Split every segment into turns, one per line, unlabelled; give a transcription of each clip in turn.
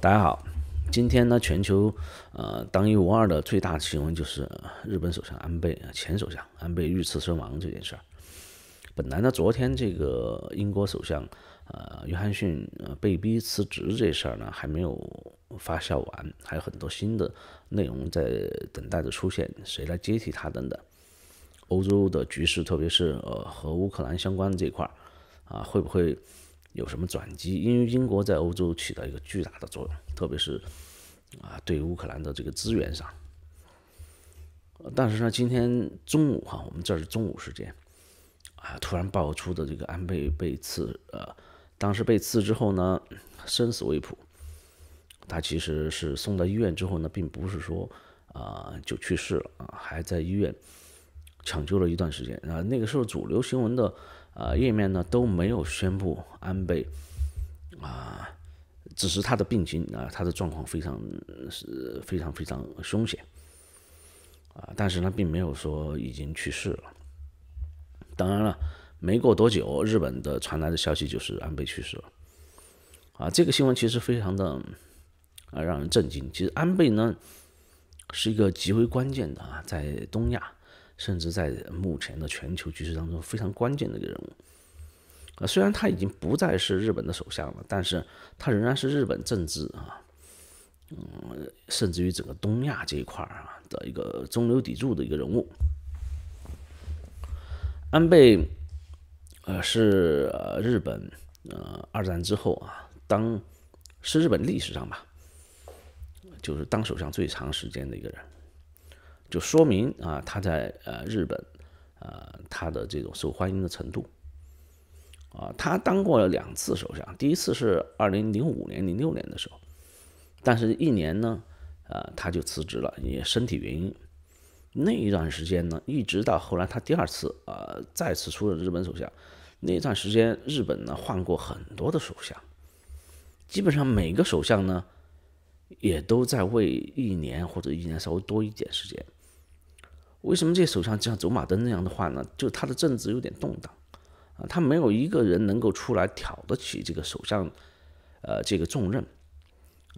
大家好，今天呢，全球呃当一无二的最大新闻就是日本首相安倍啊，前首相安倍遇刺身亡这件事儿。本来呢，昨天这个英国首相呃约翰逊呃被逼辞职这事儿呢，还没有发酵完，还有很多新的内容在等待着出现，谁来接替他等等。欧洲的局势，特别是呃和乌克兰相关的这一块儿啊，会不会？有什么转机？因为英国在欧洲起到一个巨大的作用，特别是啊，对乌克兰的这个资源上。但是呢，今天中午哈，我们这是中午时间啊，突然爆出的这个安倍被刺，呃，当时被刺之后呢，生死未卜。他其实是送到医院之后呢，并不是说啊就去世了啊，还在医院抢救了一段时间啊。那个时候主流新闻的。呃，页面呢都没有宣布安倍啊，只是他的病情啊，他的状况非常是非常非常凶险啊，但是呢，并没有说已经去世了。当然了，没过多久，日本的传来的消息就是安倍去世了啊，这个新闻其实非常的啊，让人震惊。其实安倍呢是一个极为关键的啊，在东亚。甚至在目前的全球局势当中非常关键的一个人物，呃，虽然他已经不再是日本的首相了，但是他仍然是日本政治啊，嗯，甚至于整个东亚这一块啊的一个中流砥柱的一个人物。安倍，呃，是日本呃二战之后啊，当是日本历史上吧，就是当首相最长时间的一个人。就说明啊，他在呃日本，呃他的这种受欢迎的程度，啊，他当过了两次首相，第一次是二零零五年、零六年的时候，但是一年呢，啊他就辞职了，也身体原因。那一段时间呢，一直到后来他第二次啊再次出任日本首相，那段时间日本呢换过很多的首相，基本上每个首相呢，也都在位一年或者一年稍微多一点时间。为什么这个首相就像走马灯那样的话呢？就他的政治有点动荡，啊，他没有一个人能够出来挑得起这个首相，呃，这个重任，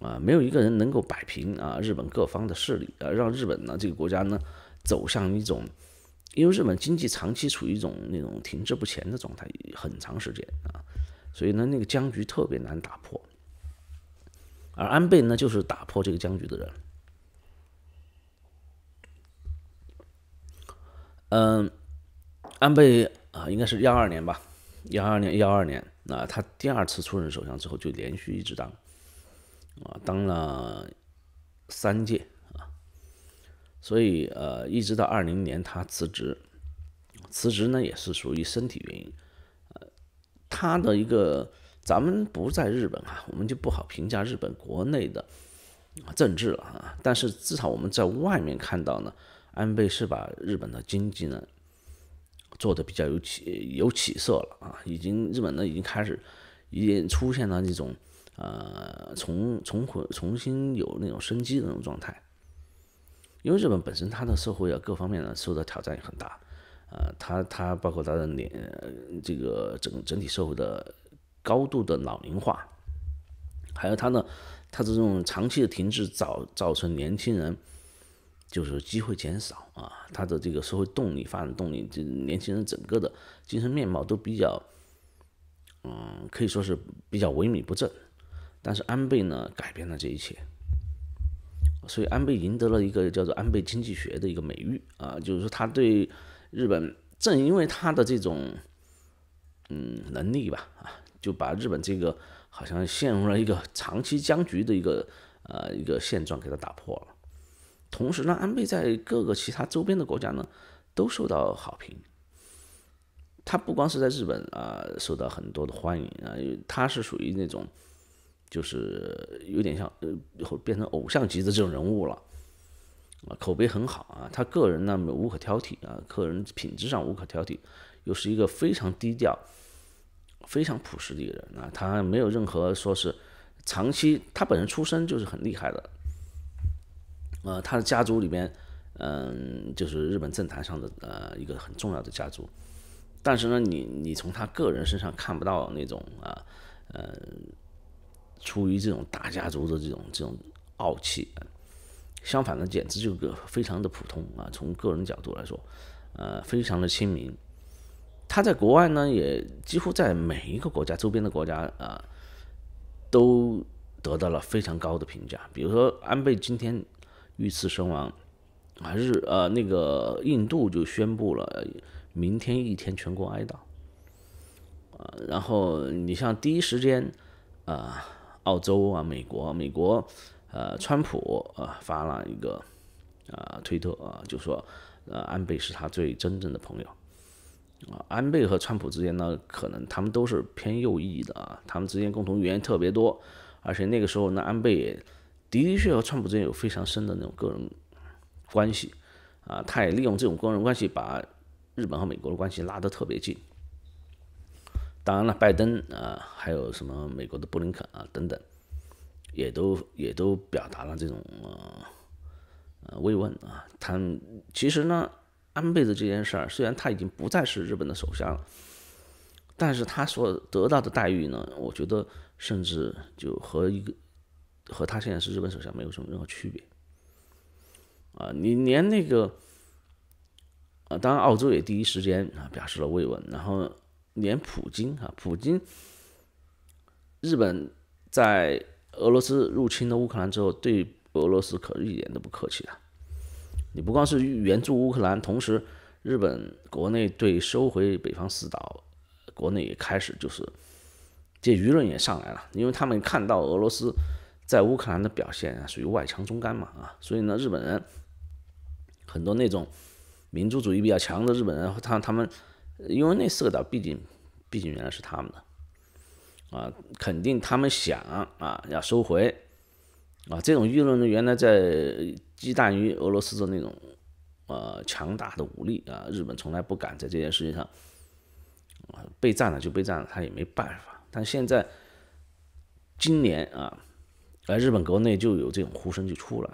啊，没有一个人能够摆平啊日本各方的势力，啊，让日本呢这个国家呢走向一种，因为日本经济长期处于一种那种停滞不前的状态，很长时间啊，所以呢那个僵局特别难打破，而安倍呢就是打破这个僵局的人。嗯，安倍啊，应该是幺二年吧，幺二年幺二年，那他第二次出任首相之后，就连续一直当，啊，当了三届啊，所以呃，一直到二零年他辞职，辞职呢也是属于身体原因，呃，他的一个，咱们不在日本啊，我们就不好评价日本国内的政治了啊，但是至少我们在外面看到呢。安倍是把日本的经济呢，做的比较有起有起色了啊，已经日本呢已经开始，已经出现了那种，呃，重重回重新有那种生机的那种状态。因为日本本身它的社会啊各方面呢受到挑战也很大，呃，它它包括它的年这个整整体社会的高度的老龄化，还有它呢，它这种长期的停滞造造成年轻人。就是机会减少啊，他的这个社会动力、发展动力，这年轻人整个的精神面貌都比较，嗯，可以说是比较萎靡不振。但是安倍呢，改变了这一切，所以安倍赢得了一个叫做“安倍经济学”的一个美誉啊，就是说他对日本，正因为他的这种，嗯，能力吧啊，就把日本这个好像陷入了一个长期僵局的一个呃一个现状给他打破了。同时呢，安倍在各个其他周边的国家呢，都受到好评。他不光是在日本啊，受到很多的欢迎啊，他是属于那种，就是有点像呃，变成偶像级的这种人物了，啊，口碑很好啊，他个人呢无可挑剔啊，个人品质上无可挑剔，又是一个非常低调、非常朴实的一个人啊，他没有任何说是长期，他本人出身就是很厉害的。呃，他的家族里边，嗯，就是日本政坛上的呃一个很重要的家族，但是呢，你你从他个人身上看不到那种啊，嗯，出于这种大家族的这种这种傲气，相反呢，简直就个非常的普通啊。从个人角度来说，呃，非常的亲民。他在国外呢，也几乎在每一个国家周边的国家啊，都得到了非常高的评价。比如说，安倍今天。遇刺身亡，还是呃那个印度就宣布了，明天一天全国哀悼。啊，然后你像第一时间，啊，澳洲啊，美国，美国，呃，川普啊发了一个啊推特啊，就说啊，安倍是他最真正的朋友。啊，安倍和川普之间呢，可能他们都是偏右翼的啊，他们之间共同语言特别多，而且那个时候呢，安倍。的的确和川普之间有非常深的那种个人关系啊，他也利用这种个人关系把日本和美国的关系拉得特别近。当然了，拜登啊，还有什么美国的布林肯啊等等，也都也都表达了这种呃慰问啊。他其实呢，安倍的这件事儿虽然他已经不再是日本的首相了，但是他所得到的待遇呢，我觉得甚至就和一个。和他现在是日本首相没有什么任何区别，啊，你连那个，啊，当然澳洲也第一时间啊表示了慰问，然后连普京啊，普京，日本在俄罗斯入侵了乌克兰之后，对俄罗斯可是一点都不客气的，你不光是援助乌克兰，同时日本国内对收回北方四岛，国内也开始就是，这舆论也上来了，因为他们看到俄罗斯。在乌克兰的表现属于外强中干嘛啊？所以呢，日本人很多那种民族主义比较强的日本人，他他们因为那四个岛毕竟毕竟原来是他们的啊，肯定他们想啊要收回啊这种舆论呢，原来在忌惮于俄罗斯的那种呃强大的武力啊，日本从来不敢在这件事情上啊备战了就被战了，他也没办法。但现在今年啊。而日本国内就有这种呼声就出来，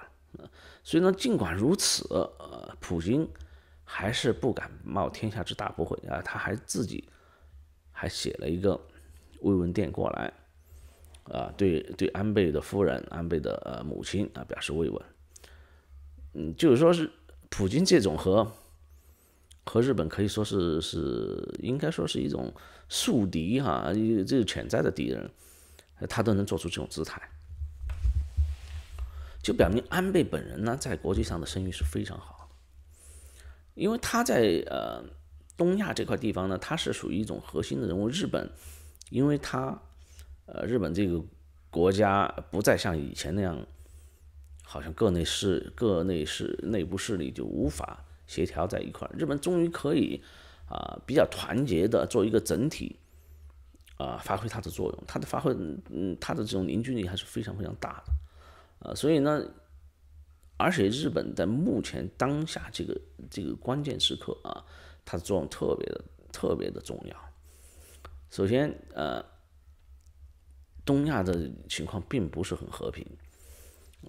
所以呢，尽管如此，呃，普京还是不敢冒天下之大不讳啊。他还自己还写了一个慰问电过来，啊，对对，安倍的夫人、安倍的呃母亲啊，表示慰问。嗯，就是说是普京这种和和日本可以说是是应该说是一种宿敌哈，这个潜在的敌人，他都能做出这种姿态。就表明安倍本人呢，在国际上的声誉是非常好的，因为他在呃东亚这块地方呢，他是属于一种核心的人物。日本，因为他呃日本这个国家不再像以前那样，好像各内势各内势内部势力就无法协调在一块日本终于可以啊比较团结的做一个整体，啊发挥它的作用，它的发挥嗯它的这种凝聚力还是非常非常大的。啊，所以呢，而且日本在目前当下这个这个关键时刻啊，它的作用特别的特别的重要。首先，呃，东亚的情况并不是很和平，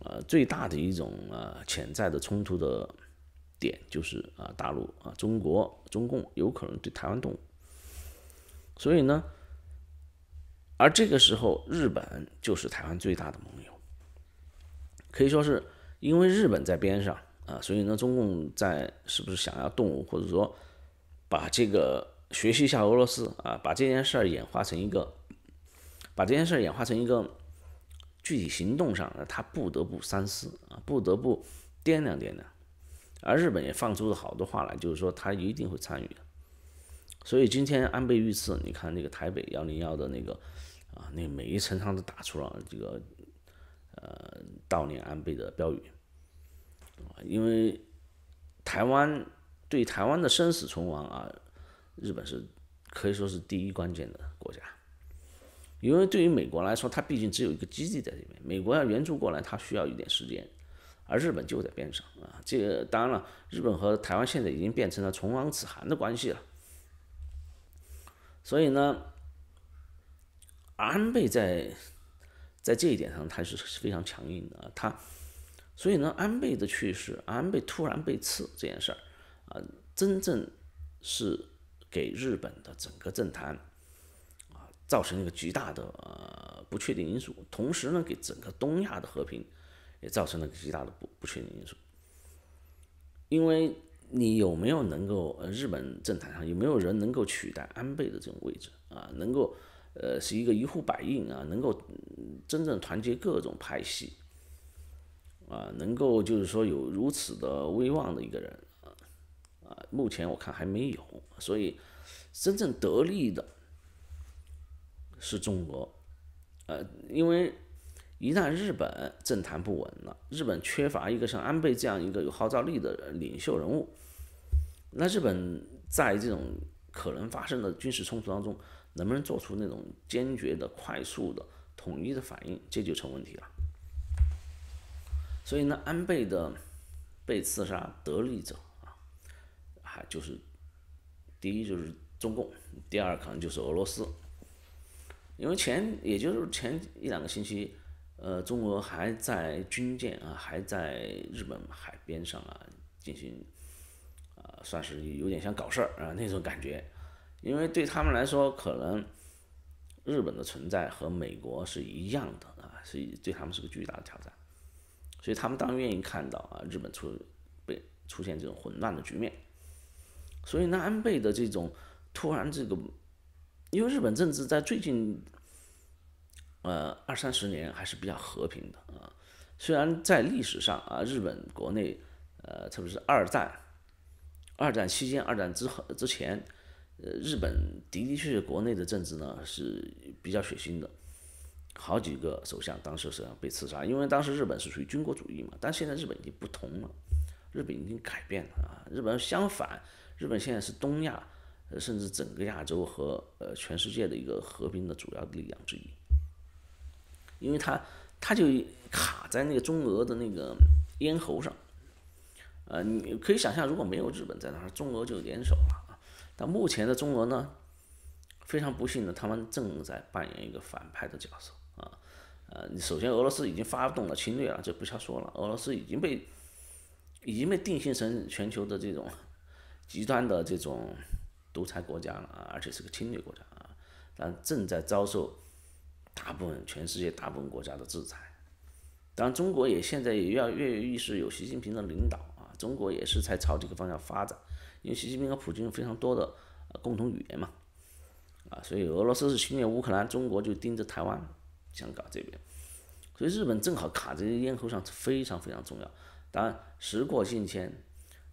呃，最大的一种啊潜在的冲突的点就是啊大陆啊中国中共有可能对台湾动武，所以呢，而这个时候日本就是台湾最大的盟友。可以说是因为日本在边上啊，所以呢，中共在是不是想要动武，或者说把这个学习一下俄罗斯啊，把这件事儿演化成一个，把这件事儿演化成一个具体行动上，他不得不三思啊，不得不掂量掂量。而日本也放出了好多话来，就是说他一定会参与的。所以今天安倍遇刺，你看那个台北幺零幺的那个啊，那每一层上都打出了这个。呃，悼念安倍的标语，因为台湾对台湾的生死存亡啊，日本是可以说是第一关键的国家，因为对于美国来说，它毕竟只有一个基地在这边，美国要援助过来，它需要一点时间，而日本就在边上啊。这个当然了，日本和台湾现在已经变成了唇亡齿寒的关系了，所以呢，安倍在。在这一点上，他是非常强硬的。他，所以呢，安倍的去世，安倍突然被刺这件事儿，啊，真正是给日本的整个政坛，啊，造成一个极大的不确定因素。同时呢，给整个东亚的和平，也造成了极大的不不确定因素。因为你有没有能够，呃，日本政坛上有没有人能够取代安倍的这种位置啊？能够。呃，是一个一呼百应啊，能够真正团结各种派系，啊，能够就是说有如此的威望的一个人，啊，目前我看还没有，所以真正得力的是中国，呃，因为一旦日本政坛不稳了，日本缺乏一个像安倍这样一个有号召力的领袖人物，那日本在这种可能发生的军事冲突当中。能不能做出那种坚决的、快速的、统一的反应，这就成问题了。所以呢，安倍的被刺杀得利者啊，还就是第一就是中共，第二可能就是俄罗斯，因为前也就是前一两个星期，呃，中俄还在军舰啊，还在日本海边上啊，进行，呃，算是有点像搞事儿啊那种感觉。因为对他们来说，可能日本的存在和美国是一样的啊，是对他们是个巨大的挑战，所以他们当然愿意看到啊，日本出被出现这种混乱的局面。所以呢，安倍的这种突然这个，因为日本政治在最近呃二三十年还是比较和平的啊，虽然在历史上啊，日本国内呃特别是二战二战期间、二战之后之前。呃，日本的的确确，国内的政治呢是比较血腥的，好几个首相当时是被刺杀，因为当时日本是属于军国主义嘛。但现在日本已经不同了，日本已经改变了啊！日本相反，日本现在是东亚，甚至整个亚洲和呃全世界的一个和平的主要力量之一，因为它它就卡在那个中俄的那个咽喉上，呃，你可以想象，如果没有日本在那儿，中俄就联手了。但目前的中俄呢，非常不幸的，他们正在扮演一个反派的角色啊。呃，首先俄罗斯已经发动了侵略了，就不消说了，俄罗斯已经被已经被定性成全球的这种极端的这种独裁国家了啊，而且是个侵略国家啊。但正在遭受大部分全世界大部分国家的制裁。当然，中国也现在也要跃跃欲试，有习近平的领导啊，中国也是在朝这个方向发展。因为习近平和普京有非常多的共同语言嘛，啊，所以俄罗斯是侵略乌克兰，中国就盯着台湾、香港这边，所以日本正好卡在咽喉上，非常非常重要。当然时过境迁，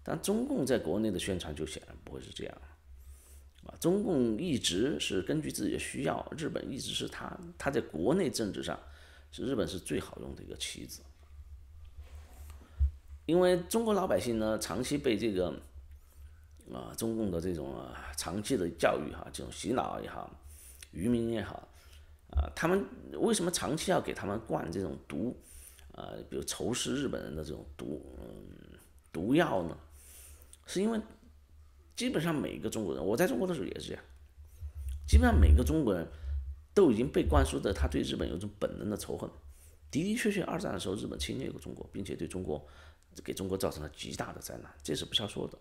但中共在国内的宣传就显然不会是这样啊，中共一直是根据自己的需要，日本一直是他，他在国内政治上是日本是最好用的一个棋子，因为中国老百姓呢，长期被这个。啊，中共的这种啊、长期的教育哈，这种洗脑也好，愚民也好，啊，他们为什么长期要给他们灌这种毒啊？比如仇视日本人的这种毒毒药呢？是因为基本上每个中国人，我在中国的时候也是这样，基本上每个中国人都已经被灌输的，他对日本有种本能的仇恨。的的确确，二战的时候日本侵略过中国，并且对中国给中国造成了极大的灾难，这是不消说的。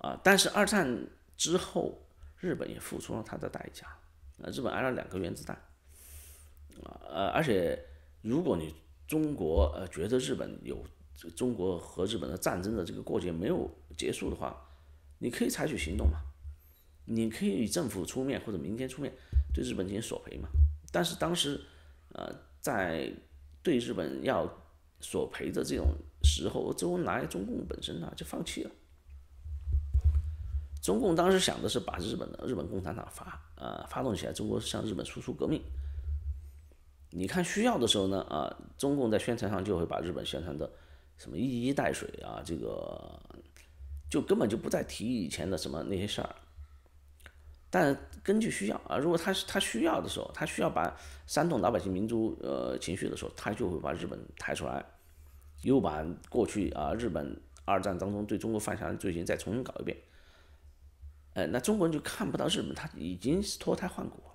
啊，但是二战之后，日本也付出了它的代价，啊，日本挨了两个原子弹，啊，呃，而且如果你中国呃觉得日本有中国和日本的战争的这个过节没有结束的话，你可以采取行动嘛，你可以政府出面或者民间出面对日本进行索赔嘛，但是当时，呃，在对日本要索赔的这种时候，周恩来中共本身呢就放弃了。中共当时想的是把日本的日本共产党发啊发动起来，中国向日本输出革命。你看需要的时候呢啊，中共在宣传上就会把日本宣传的什么一衣带水啊，这个就根本就不再提以前的什么那些事儿。但根据需要啊，如果他他需要的时候，他需要把煽动老百姓民族呃情绪的时候，他就会把日本抬出来，又把过去啊日本二战当中对中国犯下的罪行再重新搞一遍。哎，那中国人就看不到日本，他已经是脱胎换骨了，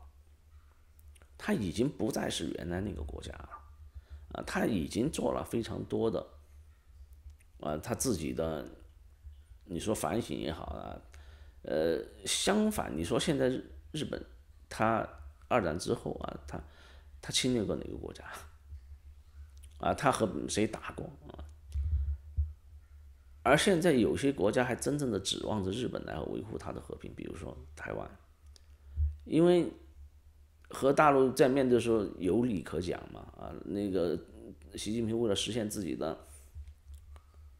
他已经不再是原来那个国家了，啊，他已经做了非常多的，啊，他自己的，你说反省也好啊，呃，相反，你说现在日本，他二战之后啊，他他侵略过哪个国家？啊，他和谁打过？啊？而现在有些国家还真正的指望着日本来维护他的和平，比如说台湾，因为和大陆在面对的时候有理可讲嘛，啊，那个习近平为了实现自己的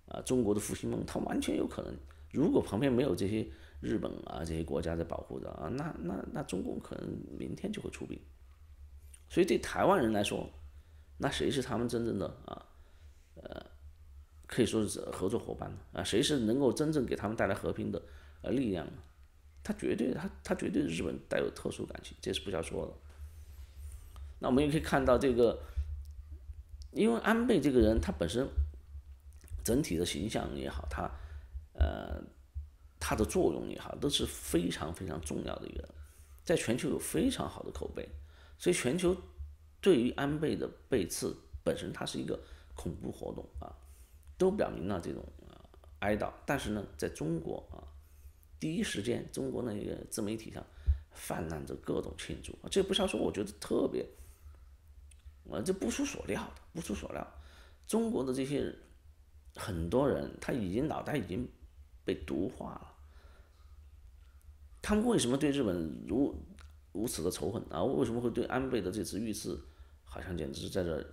啊中国的复兴梦，他完全有可能，如果旁边没有这些日本啊这些国家在保护着啊，那那那中共可能明天就会出兵，所以对台湾人来说，那谁是他们真正的啊，呃。可以说是合作伙伴啊，谁是能够真正给他们带来和平的呃力量呢？他绝对，他他绝对日本带有特殊感情，这是不要说的。那我们也可以看到这个，因为安倍这个人他本身整体的形象也好，他呃他的作用也好，都是非常非常重要的一个人，在全球有非常好的口碑，所以全球对于安倍的背刺本身，它是一个恐怖活动啊。都表明了这种哀悼，但是呢，在中国啊，第一时间，中国那个自媒体上泛滥着各种庆祝，这不像说，我觉得特别，啊，这不出所料的，不出所料，中国的这些很多人，他已经脑袋已经被毒化了，他们为什么对日本如如此的仇恨啊？为什么会对安倍的这次遇刺，好像简直是在这？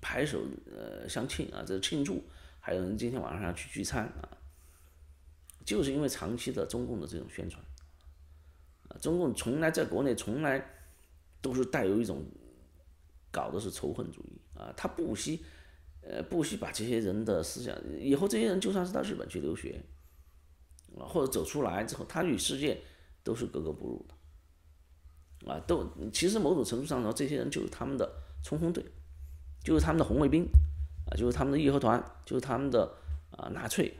拍手呃，相庆啊，这是庆祝；还有人今天晚上要去聚餐啊，就是因为长期的中共的这种宣传，中共从来在国内从来都是带有一种搞的是仇恨主义啊，他不惜呃不惜把这些人的思想，以后这些人就算是到日本去留学啊，或者走出来之后，他与世界都是格格不入的啊，都其实某种程度上说，这些人就是他们的冲锋队。就是他们的红卫兵，啊，就是他们的义和团，就是他们的啊，纳粹，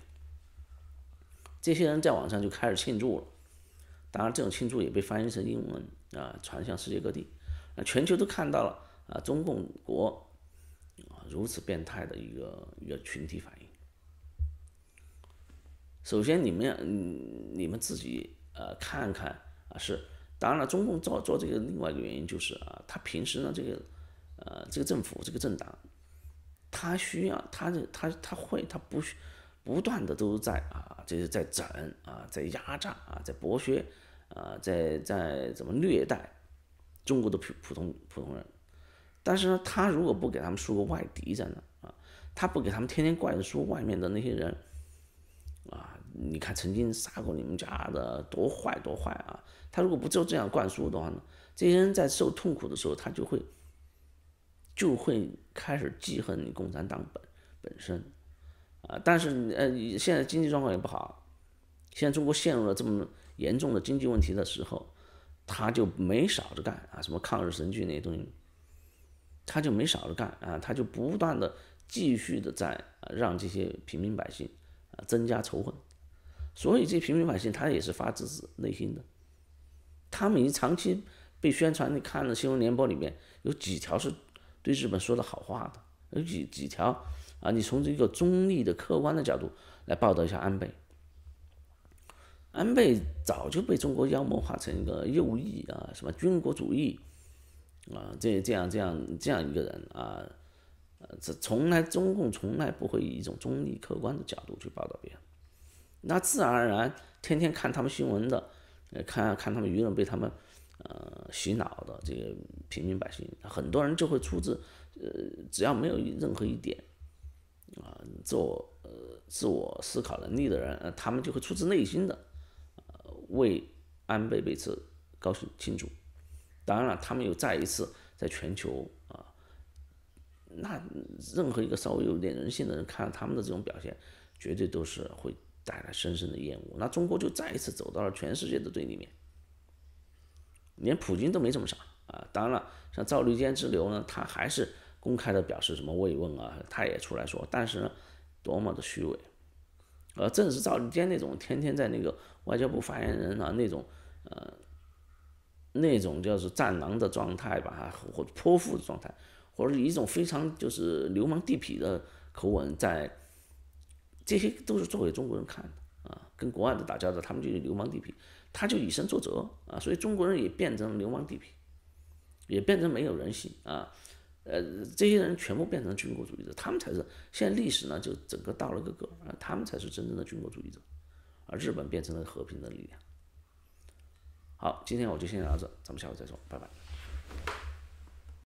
这些人在网上就开始庆祝了。当然，这种庆祝也被翻译成英文啊，传向世界各地，啊，全球都看到了啊，中共国啊如此变态的一个一个群体反应。首先，你们你们自己呃看看啊，是当然了，中共做做这个另外一个原因就是啊，他平时呢这个。呃，这个政府，这个政党，他需要，他这，他他会，他不需不断的都在啊，这是在整啊，在压榨啊，在剥削啊，在在怎么虐待中国的普普通普通人。但是呢，他如果不给他们输个外敌在那啊，他不给他们天天灌输外面的那些人啊，你看曾经杀过你们家的多坏多坏啊。他如果不就这样灌输的话呢，这些人在受痛苦的时候，他就会。就会开始记恨你共产党本本身，啊，但是呃，现在经济状况也不好，现在中国陷入了这么严重的经济问题的时候，他就没少着干啊，什么抗日神剧那些东西，他就没少着干啊，他就不断的继续的在让这些平民百姓啊增加仇恨，所以这平民百姓他也是发自内心的，他们已经长期被宣传，你看的新闻联播里面有几条是。对日本说的好话的有几几条啊？你从这个中立的、客观的角度来报道一下安倍。安倍早就被中国妖魔化成一个右翼啊，什么军国主义啊，这这样这样这样一个人啊，这从来中共从来不会以一种中立、客观的角度去报道别人。那自然而然，天天看他们新闻的，呃，看看他们舆论被他们。呃，洗脑的这个平民百姓，很多人就会出自，呃，只要没有任何一点啊，自我呃自我思考能力的人，呃，他们就会出自内心的，呃，为安倍被刺高兴庆祝。当然了，他们又再一次在全球啊，那任何一个稍微有点人性的人，看到他们的这种表现，绝对都是会带来深深的厌恶。那中国就再一次走到了全世界的对立面。连普京都没这么傻啊！当然了，像赵立坚之流呢，他还是公开的表示什么慰问啊，他也出来说，但是呢，多么的虚伪！啊，正是赵立坚那种天天在那个外交部发言人啊那种，呃，那种就是战狼的状态吧，或者泼妇的状态，或者以一种非常就是流氓地痞的口吻在，这些都是作为中国人看的啊，跟国外的打交道，他们就是流氓地痞。他就以身作则啊，所以中国人也变成流氓地痞，也变成没有人性啊，呃，这些人全部变成军国主义者，他们才是现在历史呢就整个倒了个个，啊，他们才是真正的军国主义者，而日本变成了和平的力量。好，今天我就先聊到这，咱们下回再说，拜拜。